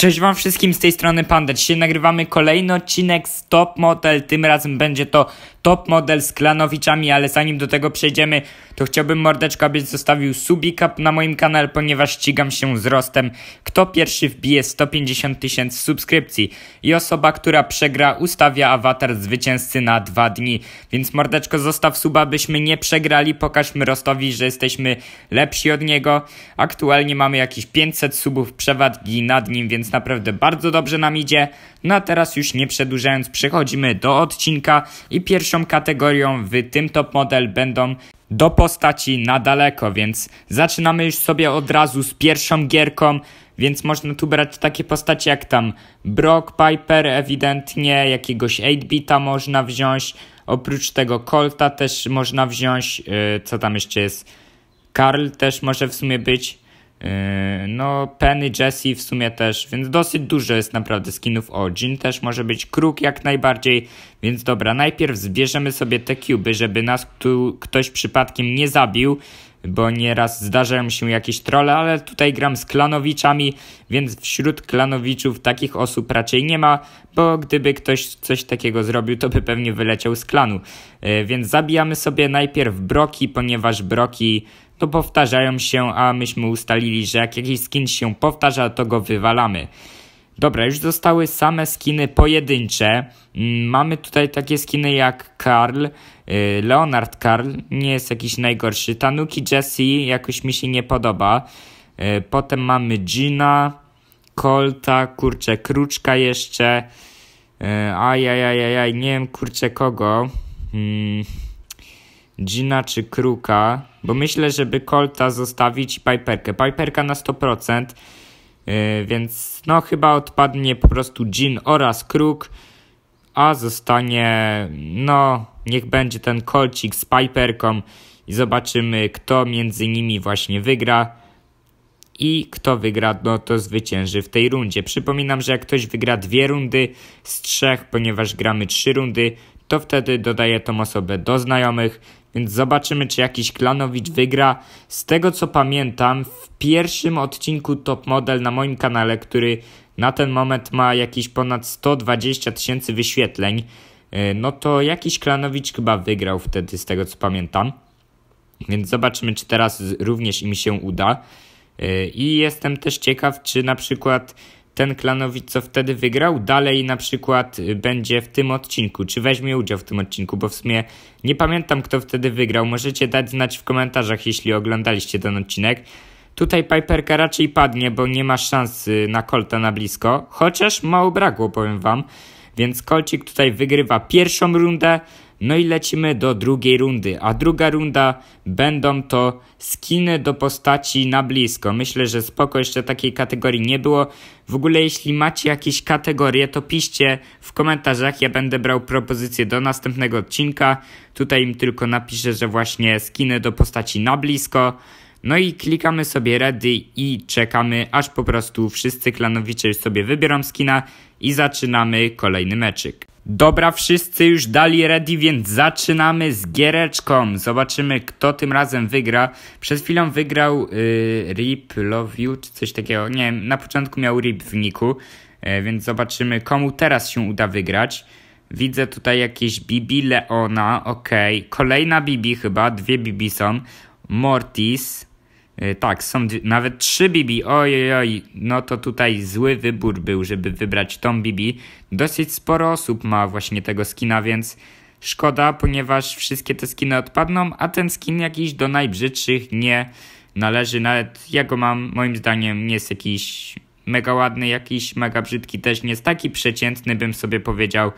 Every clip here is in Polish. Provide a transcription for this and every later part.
Cześć wam wszystkim z tej strony Panda. Dzisiaj nagrywamy kolejny odcinek z Top Model. Tym razem będzie to Top Model z Klanowiczami, ale zanim do tego przejdziemy, to chciałbym mordeczko, abyś zostawił subika na moim kanale, ponieważ ścigam się z rostem. Kto pierwszy wbije 150 tysięcy subskrypcji i osoba, która przegra ustawia awatar zwycięzcy na dwa dni. Więc mordeczko zostaw suba, byśmy nie przegrali. Pokażmy Rostowi, że jesteśmy lepsi od niego. Aktualnie mamy jakieś 500 subów przewagi nad nim, więc naprawdę bardzo dobrze nam idzie. No a teraz już nie przedłużając przechodzimy do odcinka i pierwszą kategorią w tym top model będą do postaci na daleko, więc zaczynamy już sobie od razu z pierwszą gierką, więc można tu brać takie postacie jak tam Brock, Piper ewidentnie, jakiegoś 8-bita można wziąć, oprócz tego Colta też można wziąć, yy, co tam jeszcze jest, Karl też może w sumie być, Yy, no, Penny, Jesse w sumie też, więc dosyć dużo jest naprawdę skinów Jin Też może być kruk jak najbardziej, więc dobra, najpierw zbierzemy sobie te cuby, żeby nas tu ktoś przypadkiem nie zabił, bo nieraz zdarzają się jakieś trole, ale tutaj gram z klanowiczami, więc wśród klanowiczów takich osób raczej nie ma, bo gdyby ktoś coś takiego zrobił, to by pewnie wyleciał z klanu. Yy, więc zabijamy sobie najpierw Broki, ponieważ Broki to powtarzają się, a myśmy ustalili, że jak jakiś skin się powtarza, to go wywalamy. Dobra, już zostały same skiny pojedyncze. Mm, mamy tutaj takie skiny jak Karl, y, Leonard Karl, nie jest jakiś najgorszy. Tanuki Jesse jakoś mi się nie podoba. Y, potem mamy Gina, Colta, kurczę, Kruczka jeszcze. Y, ajajajajaj, nie wiem kurczę kogo. Hmm. Gina czy Kruka, bo myślę, żeby Colta zostawić i Piperkę. Piperka na 100%, yy, więc no chyba odpadnie po prostu Gin oraz Kruk, a zostanie, no niech będzie ten kolcik z Piperką i zobaczymy kto między nimi właśnie wygra i kto wygra, no to zwycięży w tej rundzie. Przypominam, że jak ktoś wygra dwie rundy z trzech, ponieważ gramy trzy rundy, to wtedy dodaję tą osobę do znajomych więc zobaczymy, czy jakiś klanowicz wygra. Z tego co pamiętam, w pierwszym odcinku Top Model na moim kanale, który na ten moment ma jakieś ponad 120 tysięcy wyświetleń, y, no to jakiś klanowicz chyba wygrał wtedy, z tego co pamiętam. Więc zobaczymy, czy teraz również im się uda. Y, I jestem też ciekaw, czy na przykład ten klanowic, co wtedy wygrał, dalej na przykład y, będzie w tym odcinku, czy weźmie udział w tym odcinku, bo w sumie nie pamiętam, kto wtedy wygrał. Możecie dać znać w komentarzach, jeśli oglądaliście ten odcinek. Tutaj Piperka raczej padnie, bo nie ma szans y, na Colta na blisko, chociaż mało brakło, powiem wam. Więc Kolcik tutaj wygrywa pierwszą rundę. No i lecimy do drugiej rundy, a druga runda będą to skiny do postaci na blisko. Myślę, że spoko jeszcze takiej kategorii nie było. W ogóle jeśli macie jakieś kategorie, to piszcie w komentarzach, ja będę brał propozycje do następnego odcinka. Tutaj im tylko napiszę, że właśnie skiny do postaci na blisko. No i klikamy sobie ready i czekamy, aż po prostu wszyscy klanowicze już sobie wybiorą skina i zaczynamy kolejny meczyk. Dobra, wszyscy już dali ready, więc zaczynamy z giereczką. Zobaczymy, kto tym razem wygra. Przed chwilą wygrał yy, Rip Love You, czy coś takiego. Nie wiem, na początku miał Rip w niku, yy, więc zobaczymy, komu teraz się uda wygrać. Widzę tutaj jakieś Bibi Leona, ok. Kolejna Bibi chyba, dwie Bibi są. Mortis, E, tak, są nawet trzy Bibi. Oj, oj, no to tutaj zły wybór był, żeby wybrać tą Bibi. Dosyć sporo osób ma właśnie tego skina, więc szkoda, ponieważ wszystkie te skiny odpadną, a ten skin jakiś do najbrzydszych nie należy. Nawet ja go mam, moim zdaniem, nie jest jakiś mega ładny, jakiś mega brzydki też nie jest. Taki przeciętny bym sobie powiedział.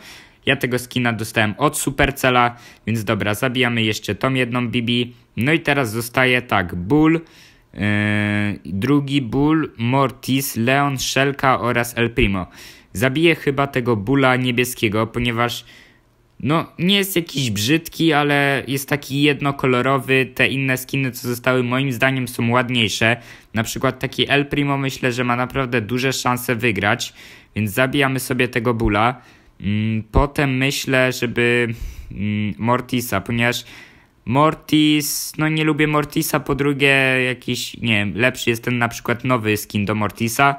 Ja tego skina dostałem od Supercella, więc dobra, zabijamy jeszcze tą jedną bibi. No i teraz zostaje tak, bull. Yy, drugi ból Mortis, Leon, Szelka oraz El Primo. Zabiję chyba tego bóla niebieskiego, ponieważ no nie jest jakiś brzydki, ale jest taki jednokolorowy. Te inne skiny, co zostały moim zdaniem są ładniejsze. Na przykład taki El Primo myślę, że ma naprawdę duże szanse wygrać, więc zabijamy sobie tego bóla. Mm, potem myślę, żeby mm, Mortisa, ponieważ Mortis, no nie lubię Mortisa, po drugie jakiś, nie wiem, lepszy jest ten na przykład nowy skin do Mortisa.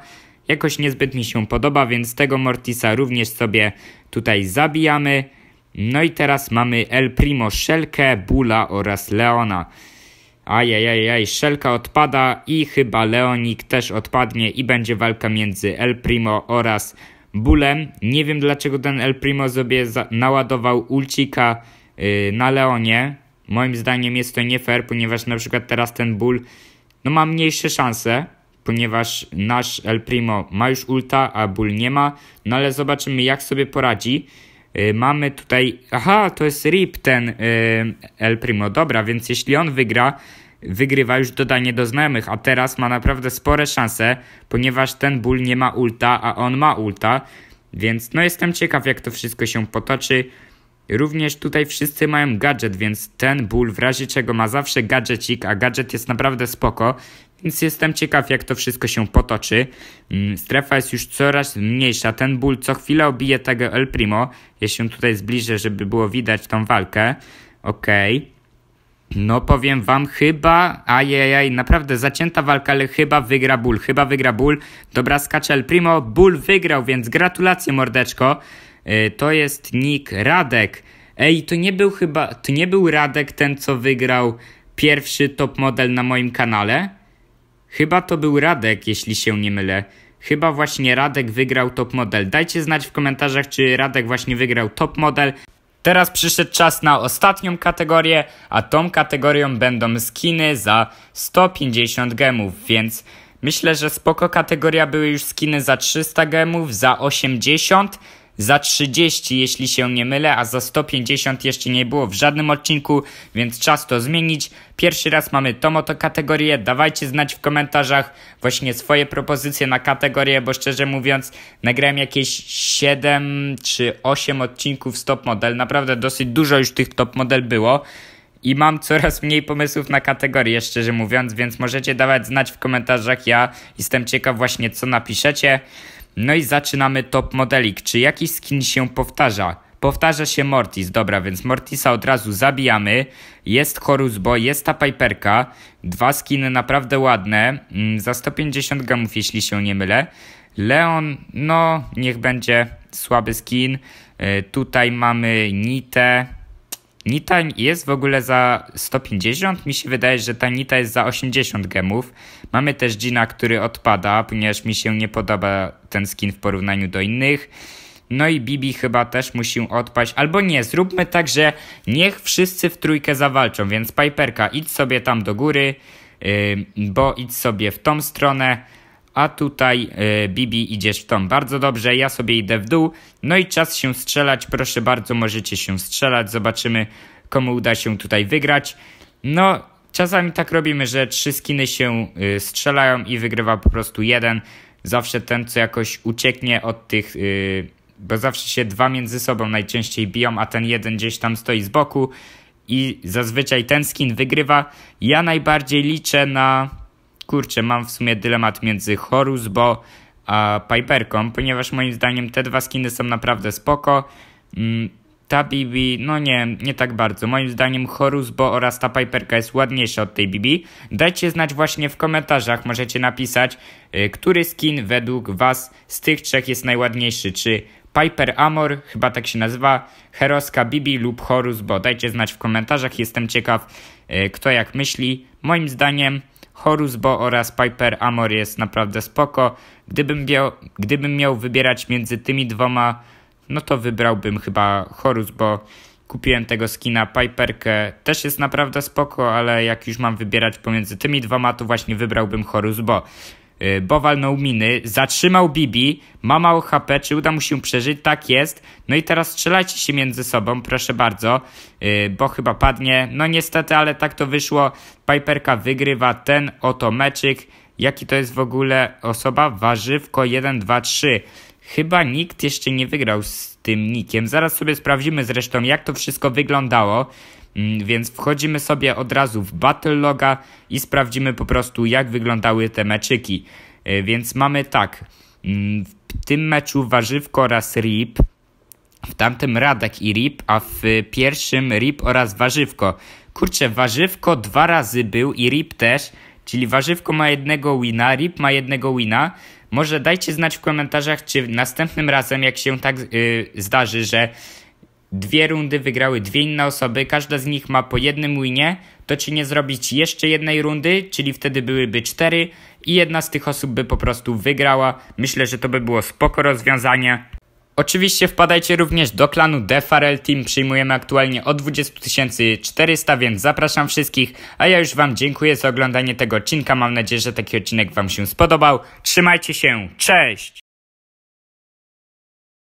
Jakoś niezbyt mi się podoba, więc tego Mortisa również sobie tutaj zabijamy. No i teraz mamy El Primo, Szelkę, Bula oraz Leona. Ajajajaj, Szelka odpada i chyba Leonik też odpadnie i będzie walka między El Primo oraz Bulem. Nie wiem dlaczego ten El Primo sobie naładował ulcika yy, na Leonie, Moim zdaniem jest to nie fair, ponieważ na przykład teraz ten ból no, ma mniejsze szanse, ponieważ nasz El Primo ma już ulta, a ból nie ma. No ale zobaczymy jak sobie poradzi. Yy, mamy tutaj... Aha, to jest RIP ten yy, El Primo. Dobra, więc jeśli on wygra, wygrywa już dodanie do znajomych, a teraz ma naprawdę spore szanse, ponieważ ten ból nie ma ulta, a on ma ulta. Więc no jestem ciekaw jak to wszystko się potoczy. Również tutaj wszyscy mają gadżet, więc ten ból w razie czego ma zawsze gadżecik, a gadżet jest naprawdę spoko, więc jestem ciekaw jak to wszystko się potoczy. Mm, strefa jest już coraz mniejsza, ten ból co chwilę obije tego El Primo. Ja się tutaj zbliżę, żeby było widać tą walkę. Okej. Okay. No powiem wam, chyba, ajajaj, naprawdę zacięta walka, ale chyba wygra ból, chyba wygra ból. Dobra, skacze El Primo, ból wygrał, więc gratulacje mordeczko. E, to jest nick Radek. Ej, to nie był chyba, to nie był Radek ten, co wygrał pierwszy top model na moim kanale? Chyba to był Radek, jeśli się nie mylę. Chyba właśnie Radek wygrał top model. Dajcie znać w komentarzach, czy Radek właśnie wygrał top model. Teraz przyszedł czas na ostatnią kategorię, a tą kategorią będą skiny za 150 gemów, więc myślę, że spoko kategoria były już skiny za 300 gemów, za 80 za 30, jeśli się nie mylę, a za 150 jeszcze nie było w żadnym odcinku, więc czas to zmienić. Pierwszy raz mamy tą oto kategorię, dawajcie znać w komentarzach właśnie swoje propozycje na kategorię, bo szczerze mówiąc nagrałem jakieś 7 czy 8 odcinków top model, naprawdę dosyć dużo już tych top model było i mam coraz mniej pomysłów na kategorie, szczerze mówiąc, więc możecie dawać znać w komentarzach. Ja jestem ciekaw właśnie, co napiszecie. No i zaczynamy top modelik. Czy jakiś skin się powtarza? Powtarza się Mortis, dobra, więc Mortisa od razu zabijamy. Jest bo jest ta Piperka. Dwa skiny naprawdę ładne. Mm, za 150 gramów, jeśli się nie mylę. Leon, no, niech będzie słaby skin. Y, tutaj mamy Nite, Nita jest w ogóle za 150, mi się wydaje, że ta Nita jest za 80 gemów. Mamy też Gina, który odpada, ponieważ mi się nie podoba ten skin w porównaniu do innych. No i Bibi chyba też musi odpaść. Albo nie, zróbmy tak, że niech wszyscy w trójkę zawalczą. Więc Piperka, idź sobie tam do góry, yy, bo idź sobie w tą stronę a tutaj e, Bibi idziesz w tą bardzo dobrze, ja sobie idę w dół, no i czas się strzelać, proszę bardzo, możecie się strzelać, zobaczymy komu uda się tutaj wygrać. No, czasami tak robimy, że trzy skiny się y, strzelają i wygrywa po prostu jeden, zawsze ten, co jakoś ucieknie od tych... Y, bo zawsze się dwa między sobą najczęściej biją, a ten jeden gdzieś tam stoi z boku i zazwyczaj ten skin wygrywa. Ja najbardziej liczę na kurczę, mam w sumie dylemat między Horus Bo a Piperką, ponieważ moim zdaniem te dwa skiny są naprawdę spoko. Mm, ta BB, no nie, nie tak bardzo. Moim zdaniem Horus Bo oraz ta Piperka jest ładniejsza od tej BB. Dajcie znać właśnie w komentarzach, możecie napisać, y, który skin według Was z tych trzech jest najładniejszy, czy Piper Amor, chyba tak się nazywa, Heroska Bibi lub Horus, bo dajcie znać w komentarzach, jestem ciekaw y, kto jak myśli. Moim zdaniem Horus Bo oraz Piper Amor jest naprawdę spoko. Gdybym, miał, gdybym miał wybierać między tymi dwoma, no to wybrałbym chyba Horus Bo. Kupiłem tego skina, Piperkę też jest naprawdę spoko, ale jak już mam wybierać pomiędzy tymi dwoma, to właśnie wybrałbym Horus Bo. Y, bo miny, zatrzymał Bibi, ma mało HP, czy uda mu się przeżyć? Tak jest. No i teraz strzelajcie się między sobą, proszę bardzo, y, bo chyba padnie. No niestety, ale tak to wyszło. Piperka wygrywa ten oto meczyk. Jaki to jest w ogóle osoba? Warzywko 1, 2, 3. Chyba nikt jeszcze nie wygrał z tym nikiem. Zaraz sobie sprawdzimy zresztą, jak to wszystko wyglądało. Mm, więc wchodzimy sobie od razu w battle loga i sprawdzimy po prostu jak wyglądały te meczyki. E, więc mamy tak, mm, w tym meczu warzywko oraz rip, w tamtym Radek i rip, a w pierwszym rip oraz warzywko. Kurczę, warzywko dwa razy był i rip też, czyli warzywko ma jednego wina, rip ma jednego wina. Może dajcie znać w komentarzach, czy następnym razem, jak się tak yy, zdarzy, że Dwie rundy wygrały dwie inne osoby, każda z nich ma po jednym winie, to czy nie zrobić jeszcze jednej rundy, czyli wtedy byłyby cztery i jedna z tych osób by po prostu wygrała. Myślę, że to by było spoko rozwiązanie. Oczywiście wpadajcie również do klanu DeFarel Team, przyjmujemy aktualnie o 20 400, więc zapraszam wszystkich, a ja już Wam dziękuję za oglądanie tego odcinka, mam nadzieję, że taki odcinek Wam się spodobał. Trzymajcie się, cześć!